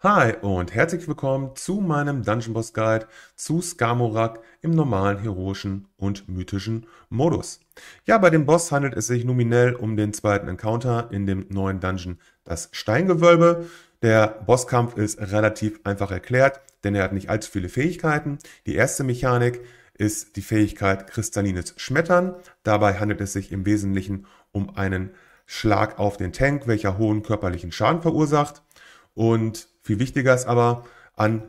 Hi und herzlich willkommen zu meinem Dungeon Boss Guide zu Skamorak im normalen, heroischen und mythischen Modus. Ja, bei dem Boss handelt es sich nominell um den zweiten Encounter in dem neuen Dungeon, das Steingewölbe. Der Bosskampf ist relativ einfach erklärt, denn er hat nicht allzu viele Fähigkeiten. Die erste Mechanik ist die Fähigkeit kristallines Schmettern. Dabei handelt es sich im Wesentlichen um einen Schlag auf den Tank, welcher hohen körperlichen Schaden verursacht. Und viel wichtiger ist aber, an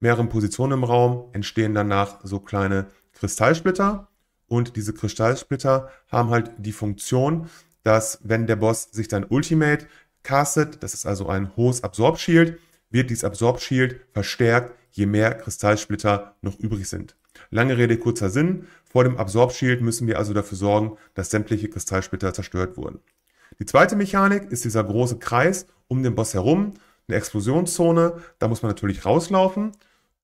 mehreren Positionen im Raum entstehen danach so kleine Kristallsplitter. Und diese Kristallsplitter haben halt die Funktion, dass wenn der Boss sich dann Ultimate castet, das ist also ein hohes Absorb Shield, wird dieses Absorb Shield verstärkt, je mehr Kristallsplitter noch übrig sind. Lange Rede, kurzer Sinn. Vor dem Absorb Shield müssen wir also dafür sorgen, dass sämtliche Kristallsplitter zerstört wurden. Die zweite Mechanik ist dieser große Kreis um den Boss herum eine Explosionszone, da muss man natürlich rauslaufen.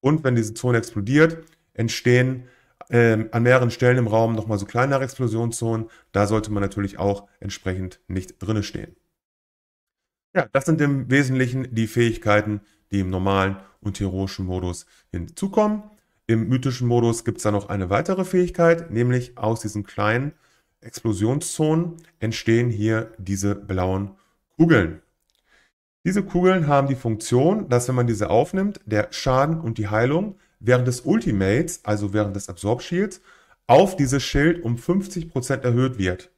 Und wenn diese Zone explodiert, entstehen ähm, an mehreren Stellen im Raum nochmal so kleinere Explosionszonen. Da sollte man natürlich auch entsprechend nicht drinne stehen. Ja, das sind im Wesentlichen die Fähigkeiten, die im normalen und heroischen Modus hinzukommen. Im mythischen Modus gibt es da noch eine weitere Fähigkeit, nämlich aus diesen kleinen Explosionszonen entstehen hier diese blauen Kugeln. Diese Kugeln haben die Funktion, dass wenn man diese aufnimmt, der Schaden und die Heilung während des Ultimates, also während des Absorb Shields, auf dieses Schild um 50% erhöht wird.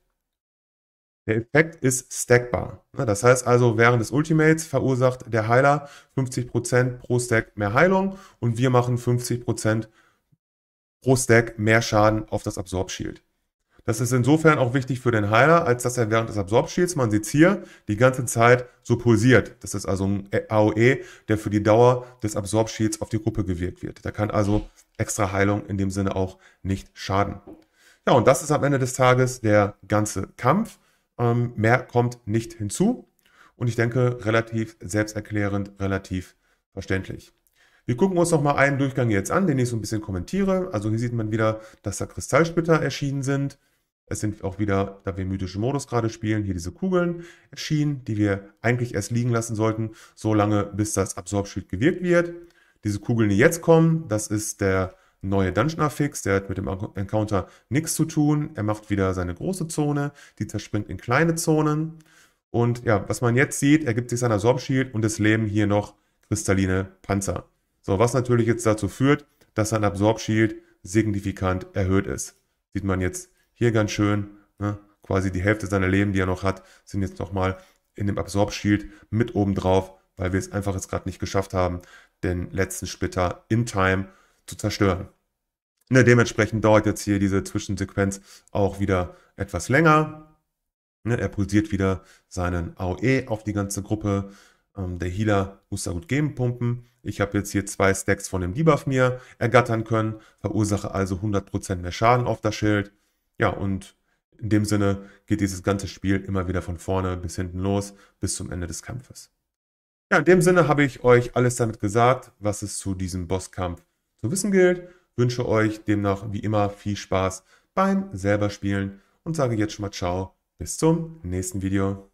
Der Effekt ist stackbar. Das heißt also, während des Ultimates verursacht der Heiler 50% pro Stack mehr Heilung und wir machen 50% pro Stack mehr Schaden auf das Absorb Shield. Das ist insofern auch wichtig für den Heiler, als dass er während des absorb man sieht es hier, die ganze Zeit so pulsiert. Das ist also ein AOE, der für die Dauer des absorb auf die Gruppe gewirkt wird. Da kann also extra Heilung in dem Sinne auch nicht schaden. Ja, und das ist am Ende des Tages der ganze Kampf. Ähm, mehr kommt nicht hinzu. Und ich denke, relativ selbsterklärend, relativ verständlich. Wir gucken uns nochmal einen Durchgang jetzt an, den ich so ein bisschen kommentiere. Also hier sieht man wieder, dass da Kristallsplitter erschienen sind. Es sind auch wieder, da wir mythischen Modus gerade spielen, hier diese Kugeln erschienen, die wir eigentlich erst liegen lassen sollten, so lange, bis das Absorbschild gewirkt wird. Diese Kugeln, die jetzt kommen, das ist der neue Dungeon-Affix, der hat mit dem Encounter nichts zu tun. Er macht wieder seine große Zone, die zerspringt in kleine Zonen. Und ja, was man jetzt sieht, ergibt sich sein Absorbschild und es leben hier noch kristalline Panzer. So, was natürlich jetzt dazu führt, dass sein Absorbschild signifikant erhöht ist. Sieht man jetzt hier hier ganz schön, ne? quasi die Hälfte seiner Leben, die er noch hat, sind jetzt nochmal in dem Absorb Shield mit oben drauf, weil wir es einfach jetzt gerade nicht geschafft haben, den letzten Splitter in Time zu zerstören. Ne, dementsprechend dauert jetzt hier diese Zwischensequenz auch wieder etwas länger. Ne, er pulsiert wieder seinen AOE auf die ganze Gruppe. Ähm, der Healer muss da gut geben pumpen. Ich habe jetzt hier zwei Stacks von dem Debuff mir ergattern können, verursache also 100% mehr Schaden auf das Schild. Ja, und in dem Sinne geht dieses ganze Spiel immer wieder von vorne bis hinten los, bis zum Ende des Kampfes. Ja, in dem Sinne habe ich euch alles damit gesagt, was es zu diesem Bosskampf zu wissen gilt. Wünsche euch demnach wie immer viel Spaß beim selber spielen und sage jetzt schon mal ciao, bis zum nächsten Video.